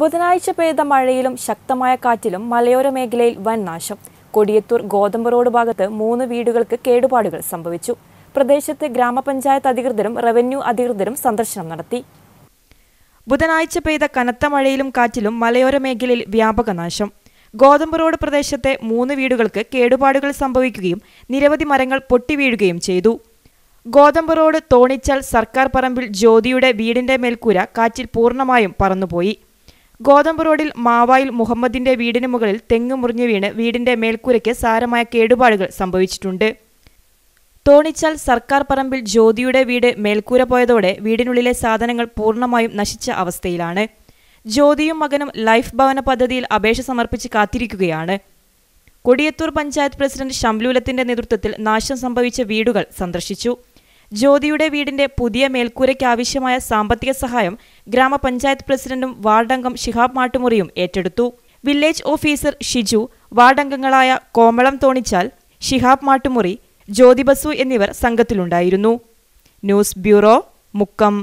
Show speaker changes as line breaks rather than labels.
ബുധനാഴ്ച പെയ്ത മഴയിലും ശക്തമായ കാറ്റിലും മലയോര മേഖലയിൽ വൻ നാശം കൊടിയത്തൂർ ഗോതമ്പ് റോഡ് ഭാഗത്ത് മൂന്ന് വീടുകൾക്ക് കേടുപാടുകൾ സംഭവിച്ചു പ്രദേശത്തെ ഗ്രാമപഞ്ചായത്ത് അധികൃതരും റവന്യൂ അധികൃതരും സന്ദർശനം നടത്തി ബുധനാഴ്ച പെയ്ത കനത്ത മഴയിലും കാറ്റിലും മലയോര മേഖലയിൽ വ്യാപക നാശം ഗോതമ്പ് റോഡ് പ്രദേശത്തെ മൂന്ന് വീടുകൾക്ക് കേടുപാടുകൾ സംഭവിക്കുകയും നിരവധി മരങ്ങൾ പൊട്ടിവീഴുകയും ചെയ്തു ഗോതമ്പ് റോഡ് തോണിച്ചാൽ സർക്കാർ പറമ്പിൽ ജ്യോതിയുടെ വീടിന്റെ മേൽക്കൂര കാറ്റിൽ പൂർണ്ണമായും പറന്നുപോയി ഗോതമ്പ് റോഡിൽ മാവായിൽ മുഹമ്മദിന്റെ വീടിന് മുകളിൽ തെങ്ങ് മുറിഞ്ഞു വീണ് വീടിന്റെ മേൽക്കൂരയ്ക്ക് സാരമായ കേടുപാടുകൾ സംഭവിച്ചിട്ടുണ്ട് തോണിച്ചാൽ സർക്കാർ പറമ്പിൽ ജ്യോതിയുടെ വീട് മേൽക്കൂര പോയതോടെ വീടിനുള്ളിലെ സാധനങ്ങൾ പൂർണ്ണമായും നശിച്ച അവസ്ഥയിലാണ് ജ്യോതിയും മകനും ലൈഫ് ഭവന പദ്ധതിയിൽ അപേക്ഷ സമർപ്പിച്ച് കാത്തിരിക്കുകയാണ് കൊടിയത്തൂർ പഞ്ചായത്ത് പ്രസിഡന്റ് ഷംലൂലത്തിന്റെ നേതൃത്വത്തിൽ നാശം സംഭവിച്ച വീടുകൾ സന്ദർശിച്ചു ജ്യോതിയുടെ വീടിന്റെ പുതിയ മേൽക്കൂരയ്ക്കാവശ്യമായ സാമ്പത്തിക സഹായം ഗ്രാമപഞ്ചായത്ത് പ്രസിഡന്റും വാർഡംഗം ഷിഹാബ് മാട്ടുമുറിയും ഏറ്റെടുത്തു വില്ലേജ് ഓഫീസർ ഷിജു വാർഡംഗങ്ങളായ കോമളം തോണിച്ചാൽ ഷിഹാബ് മാട്ടുമുറി ജ്യോതി ബസു എന്നിവർ സംഘത്തിലുണ്ടായിരുന്നു ന്യൂസ് ബ്യൂറോ മുക്കം